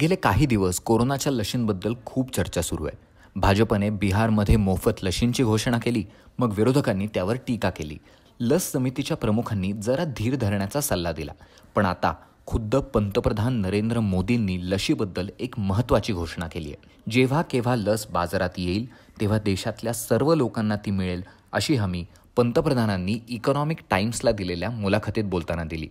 गेले काही दिवस कोरोनाच्या लशींबद्दल खूप चर्चा सुरू आहे भाजपने बिहारमध्ये मोफत लशींची घोषणा केली मग विरोधकांनी त्यावर टीका केली लस समितीच्या प्रमुखांनी जरा धीर धरण्याचा सल्ला दिला पण आता खुद्द पंतप्रधान नरेंद्र मोदींनी लशीबद्दल एक महत्त्वाची घोषणा केली आहे जेव्हा केव्हा लस बाजारात येईल तेव्हा देशातल्या सर्व लोकांना ती मिळेल अशी हमी पंतप्रधानांनी इकॉनॉमिक टाइम्सला दिलेल्या मुलाखतीत बोलताना दिली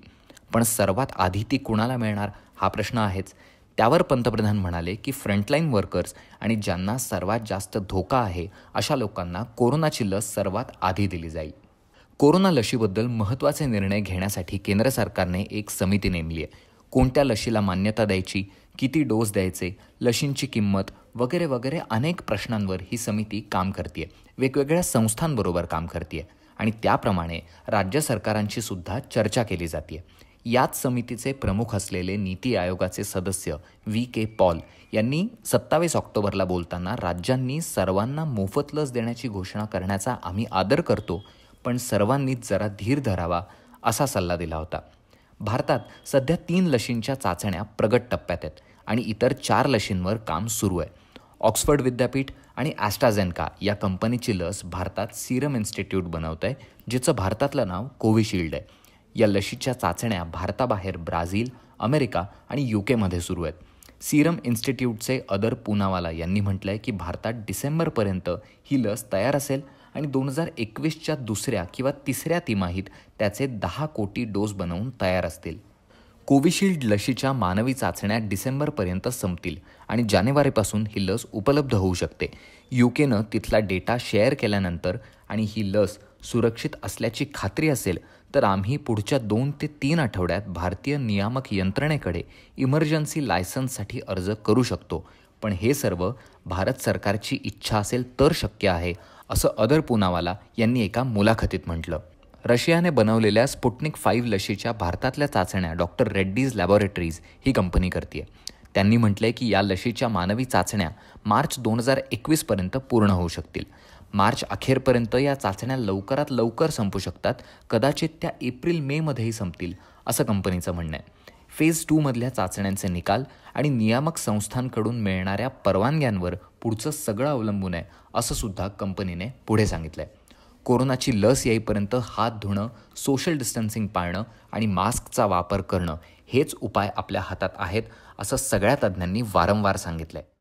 पण सर्वात आधी ती कुणाला मिळणार हा प्रश्न आहेच त्यावर पंतप्रधान म्हणाले की फ्रंटलाईन वर्कर्स आणि ज्यांना सर्वात जास्त धोका आहे अशा लोकांना कोरोनाची लस सर्वात आधी दिली जाईल कोरोना लशीबद्दल महत्त्वाचे निर्णय घेण्यासाठी केंद्र सरकारने एक समिती नेमली आहे कोणत्या लशीला मान्यता द्यायची किती डोस द्यायचे लशींची किंमत वगैरे वगैरे अनेक प्रश्नांवर ही समिती काम करते वेगवेगळ्या संस्थांबरोबर काम करते आणि त्याप्रमाणे राज्य सरकारांची सुद्धा चर्चा केली जाते याच समितीचे प्रमुख असलेले नीती आयोगाचे सदस्य व्ही के पॉल यांनी सत्तावीस ऑक्टोबरला बोलताना राज्यांनी सर्वांना मोफत लस देण्याची घोषणा करण्याचा आम्ही आदर करतो पण सर्वांनीच जरा धीर धरावा असा सल्ला दिला होता भारतात सध्या तीन लशींच्या चाचण्या प्रगत टप्प्यात आहेत आणि इतर चार लशींवर काम सुरू आहे ऑक्सफर्ड विद्यापीठ आणि ॲस्टाझेनका या कंपनीची लस भारतात सिरम इन्स्टिट्यूट बनवत आहे जिचं भारतातलं नाव कोविशिल्ड आहे या लशीच्या चाचण्या भारताबाहेर ब्राझील अमेरिका आणि केमध्ये सुरू आहेत सिरम इन्स्टिट्यूटचे अदर पुनावाला यांनी म्हटलं आहे की भारतात डिसेंबरपर्यंत ही लस तयार असेल आणि दोन हजार एकवीसच्या दुसऱ्या किंवा तिसऱ्या तिमाहीत त्याचे दहा कोटी डोस बनवून तयार असतील कोविशिल्ड लशीच्या मानवी चाचण्या डिसेंबरपर्यंत संपतील आणि जानेवारीपासून ही लस उपलब्ध होऊ शकते केनं तिथला डेटा शेअर केल्यानंतर आणि ही लस सुरक्षित असल्याची खात्री असेल तर आम्ही पुढच्या दोन ते तीन आठवड्यात भारतीय नियामक यंत्रणेकडे इमर्जन्सी लायसन्ससाठी अर्ज करू शकतो पण हे सर्व भारत सरकारची इच्छा असेल तर शक्य आहे असं अदर पुनावाला यांनी एका मुलाखतीत म्हटलं रशियाने बनवलेल्या स्पुटनिक फाईव्ह लशीच्या भारतातल्या चाचण्या डॉक्टर रेड्डीज लॅबोरेटरीज ही कंपनी करते त्यांनी म्हटलंय की या लशीच्या मानवी चाचण्या मार्च दोन हजार एकवीसपर्यंत पूर्ण होऊ शकतील मार्च अखेरपर्यंत या चाचण्या लवकरात लवकर संपू शकतात कदाचित त्या एप्रिल मेमध्येही संपतील असं कंपनीचं म्हणणं आहे फेज टूमधल्या चाचण्यांचे निकाल आणि नियामक संस्थांकडून मिळणाऱ्या परवानग्यांवर पुढचं सगळं अवलंबून आहे असं सुद्धा कंपनीने पुढे सांगितलं आहे कोरोनाची लस येईपर्यंत हात धुणं सोशल डिस्टन्सिंग पाळणं आणि मास्कचा वापर करणं हेच उपाय आपल्या हातात आहेत असं सगळ्या तज्ज्ञांनी वारंवार सांगितलं आहे